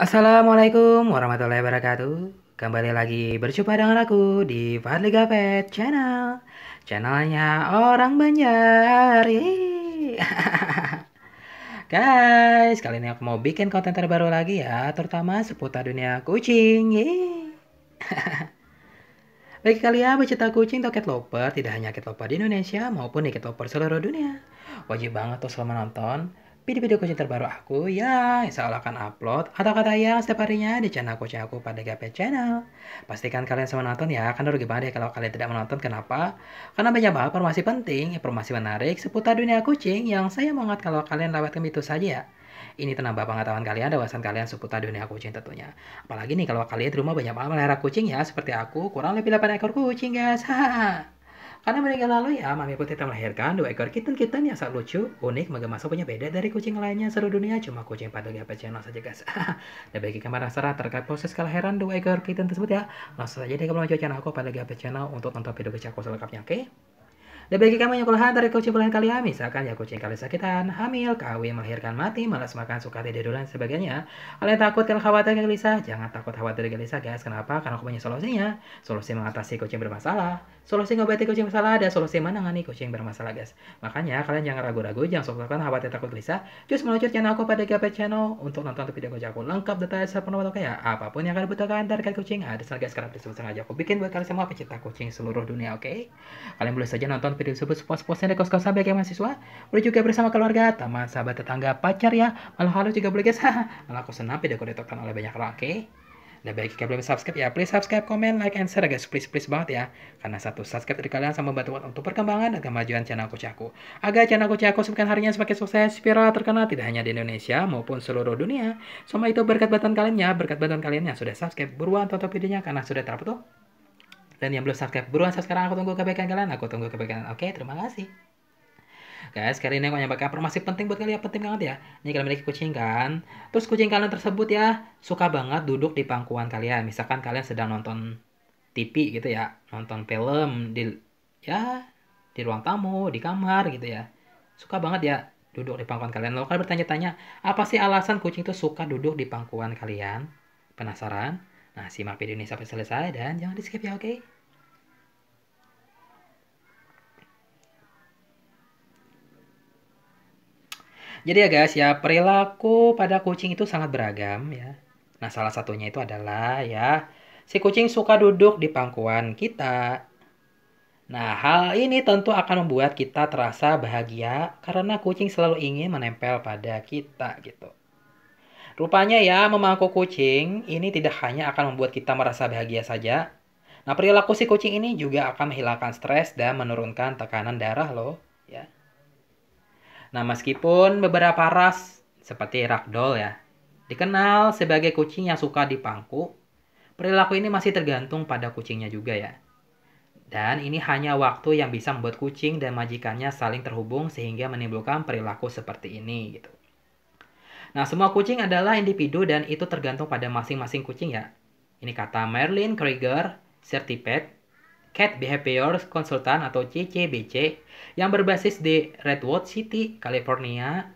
Assalamualaikum warahmatullahi wabarakatuh Kembali lagi berjumpa dengan aku di Fadli Gapet Channel Channelnya orang banyak. Guys, kali ini aku mau bikin konten terbaru lagi ya Terutama seputar dunia kucing Bagi kalian pecinta kucing atau cat lover Tidak hanya cat lover di Indonesia maupun di cat lover seluruh dunia Wajib banget tuh selama nonton video-video kucing terbaru aku yang insya Allah akan upload atau kata yang setiap harinya di channel kucing aku pada GP Channel. Pastikan kalian semua nonton ya, karena rugi banget ya kalau kalian tidak menonton. Kenapa? Karena banyak banget informasi penting, informasi menarik seputar dunia kucing yang saya mau ngat kalau kalian lewat ke itu saja ya. Ini menambah pengetahuan kalian, wawasan kalian seputar dunia kucing tentunya. Apalagi nih kalau kalian di rumah banyak banget melihara kucing ya, seperti aku, kurang lebih 8 ekor kucing guys. Karena mereka lalu ya, Mami Putih telah melahirkan dua ekor kitten-kitten yang sangat lucu, unik, menggema punya beda dari kucing lainnya seluruh dunia. Cuma kucing patung Gapai Channel saja guys. Dan bagi kamu serah terkait proses kelahiran dua ekor kitten tersebut ya, langsung saja deh kamu lanjut channel aku pada apa Channel untuk nonton video kecil aku selengkapnya, oke? Okay? Dan bagi kamu yang kelahan dari kucing kali kalian, misalkan ya kucing kalian sakitan, hamil, kawin, melahirkan mati, malas makan, suka tidur dan sebagainya. Kalian takut, kalian khawatir, kalian gelisah, jangan takut khawatir gelisah guys. Kenapa? Karena aku punya solusinya. Solusi mengatasi kucing bermasalah. Solusi ngobati kucing masalah ada, solusi mana nih kucing bermasalah guys. Makanya kalian jangan ragu-ragu, jangan sok-sokan khawatir takut gelisah. Just meluncur channel aku pada GP channel untuk nonton video kucing aku lengkap detail sepenuh atau kayak apapun yang kalian butuhkan terkait kucing. Ada sana guys, karena disebut sengaja aku bikin buat kalian semua pecinta kucing seluruh dunia, oke? Okay? Kalian boleh saja nonton video tersebut sepuas posnya di kos sampai kayak mahasiswa. Boleh juga bersama keluarga, teman, sahabat, tetangga, pacar ya. Malah halus juga boleh guys. Malah aku senang video aku ditonton oleh banyak orang, oke? Okay? Dan bagi kalian belum subscribe ya, please subscribe, comment, like, and share guys. Please, please banget ya. Karena satu subscribe dari kalian sama membantu untuk perkembangan dan kemajuan channel Coach Aku. Agar channel Coach Aku semakin harinya semakin sukses, viral, terkenal tidak hanya di Indonesia maupun seluruh dunia. Semua itu berkat bantuan kalian ya, berkat bantuan kalian yang sudah subscribe. Buruan tonton videonya karena sudah terputus. Dan yang belum subscribe, buruan subscribe. Aku tunggu kebaikan kalian, aku tunggu kebaikan. Oke, terima kasih. Guys, kali ini aku hanya pakai informasi penting buat kalian, penting banget ya. Ini kalian memiliki kucing kan? Terus kucing kalian tersebut ya suka banget duduk di pangkuan kalian. Misalkan kalian sedang nonton TV gitu ya, nonton film di ya di ruang tamu, di kamar gitu ya. Suka banget ya duduk di pangkuan kalian. Lalu kalian bertanya-tanya, apa sih alasan kucing itu suka duduk di pangkuan kalian? Penasaran? Nah, simak video ini sampai selesai dan jangan di skip ya, oke? Okay? Jadi ya guys ya perilaku pada kucing itu sangat beragam ya. Nah salah satunya itu adalah ya si kucing suka duduk di pangkuan kita. Nah hal ini tentu akan membuat kita terasa bahagia karena kucing selalu ingin menempel pada kita gitu. Rupanya ya memangku kucing ini tidak hanya akan membuat kita merasa bahagia saja. Nah perilaku si kucing ini juga akan menghilangkan stres dan menurunkan tekanan darah loh. Nah, meskipun beberapa ras seperti ragdoll ya, dikenal sebagai kucing yang suka dipangku, perilaku ini masih tergantung pada kucingnya juga ya. Dan ini hanya waktu yang bisa membuat kucing dan majikannya saling terhubung sehingga menimbulkan perilaku seperti ini gitu. Nah, semua kucing adalah individu dan itu tergantung pada masing-masing kucing ya. Ini kata Merlin Krieger, Certified, Cat Behavior Consultant atau CCBC yang berbasis di Redwood City, California.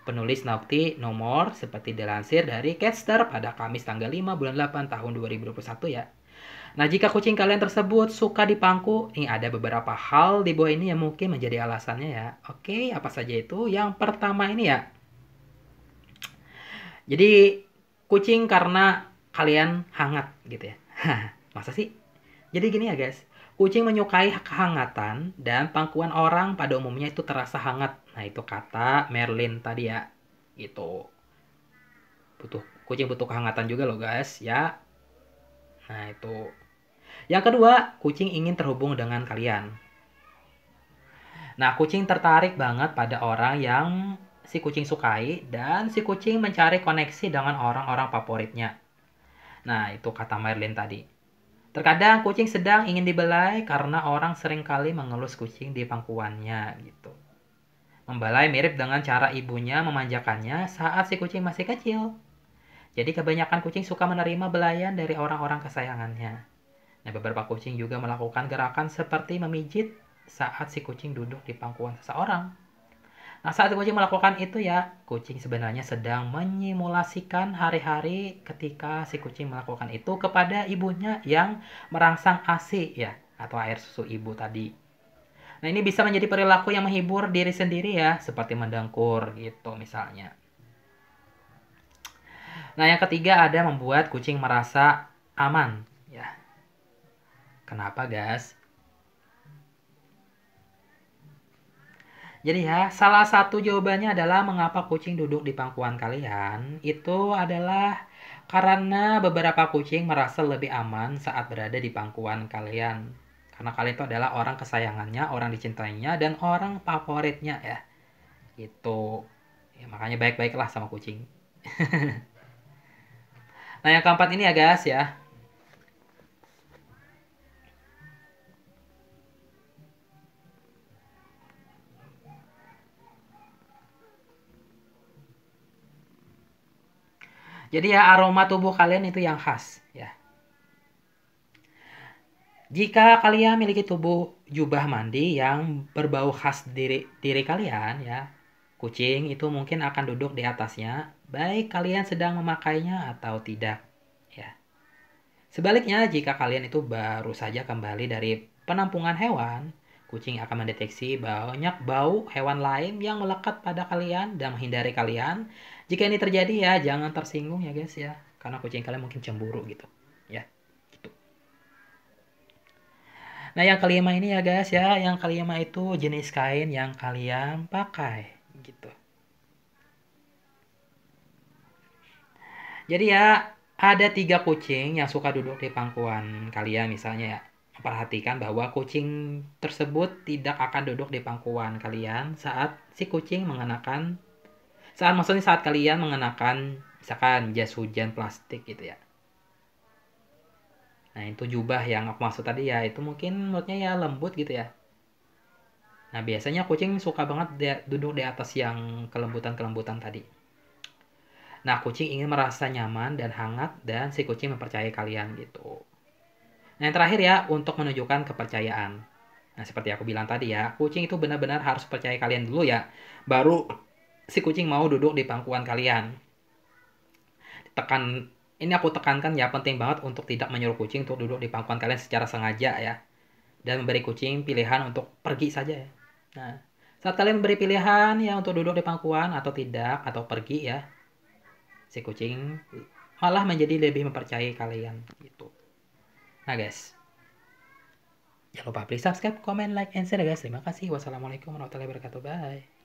Penulis No nomor seperti dilansir dari Catster pada Kamis tanggal 5 bulan 8 tahun 2021 ya. Nah, jika kucing kalian tersebut suka dipangku, nih ada beberapa hal di bawah ini yang mungkin menjadi alasannya ya. Oke, apa saja itu? Yang pertama ini ya. Jadi, kucing karena kalian hangat gitu ya. Masa sih? Jadi gini ya guys, Kucing menyukai kehangatan dan pangkuan orang pada umumnya itu terasa hangat. Nah, itu kata Merlin tadi ya. Itu. Butuh kucing butuh kehangatan juga loh, guys, ya. Nah, itu. Yang kedua, kucing ingin terhubung dengan kalian. Nah, kucing tertarik banget pada orang yang si kucing sukai dan si kucing mencari koneksi dengan orang-orang favoritnya. Nah, itu kata Merlin tadi. Terkadang kucing sedang ingin dibelai karena orang seringkali mengelus kucing di pangkuannya gitu. Membelai mirip dengan cara ibunya memanjakannya saat si kucing masih kecil. Jadi kebanyakan kucing suka menerima belayan dari orang-orang kesayangannya. Nah, beberapa kucing juga melakukan gerakan seperti memijit saat si kucing duduk di pangkuan seseorang. Nah, saat kucing melakukan itu ya, kucing sebenarnya sedang menyimulasikan hari-hari ketika si kucing melakukan itu kepada ibunya yang merangsang ASI ya, atau air susu ibu tadi. Nah, ini bisa menjadi perilaku yang menghibur diri sendiri ya, seperti mendengkur gitu misalnya. Nah, yang ketiga ada membuat kucing merasa aman ya. Kenapa, guys? Jadi ya, salah satu jawabannya adalah mengapa kucing duduk di pangkuan kalian. Itu adalah karena beberapa kucing merasa lebih aman saat berada di pangkuan kalian. Karena kalian itu adalah orang kesayangannya, orang dicintainya, dan orang favoritnya ya. Itu ya, makanya baik-baiklah sama kucing. nah yang keempat ini ya guys ya, Jadi ya aroma tubuh kalian itu yang khas ya. Jika kalian memiliki tubuh jubah mandi yang berbau khas diri diri kalian ya, kucing itu mungkin akan duduk di atasnya, baik kalian sedang memakainya atau tidak ya. Sebaliknya, jika kalian itu baru saja kembali dari penampungan hewan, kucing akan mendeteksi banyak bau hewan lain yang melekat pada kalian dan menghindari kalian jika ini terjadi ya jangan tersinggung ya guys ya, karena kucing kalian mungkin cemburu gitu, ya. Gitu. Nah yang kelima ini ya guys ya, yang kelima itu jenis kain yang kalian pakai gitu. Jadi ya ada tiga kucing yang suka duduk di pangkuan kalian misalnya ya perhatikan bahwa kucing tersebut tidak akan duduk di pangkuan kalian saat si kucing mengenakan saat maksudnya saat kalian mengenakan misalkan jas hujan plastik gitu ya. Nah itu jubah yang aku maksud tadi ya itu mungkin menurutnya ya lembut gitu ya. Nah biasanya kucing suka banget duduk di atas yang kelembutan-kelembutan tadi. Nah kucing ingin merasa nyaman dan hangat dan si kucing mempercayai kalian gitu. Nah yang terakhir ya untuk menunjukkan kepercayaan. Nah seperti aku bilang tadi ya kucing itu benar-benar harus percaya kalian dulu ya. Baru si kucing mau duduk di pangkuan kalian. Tekan ini aku tekankan ya penting banget untuk tidak menyuruh kucing untuk duduk di pangkuan kalian secara sengaja ya. Dan memberi kucing pilihan untuk pergi saja ya. Nah, saat kalian memberi pilihan ya untuk duduk di pangkuan atau tidak atau pergi ya, si kucing malah menjadi lebih mempercayai kalian gitu. Nah guys, jangan lupa please subscribe, comment, like, and share ya, guys. Terima kasih. Wassalamualaikum warahmatullahi wabarakatuh. Bye.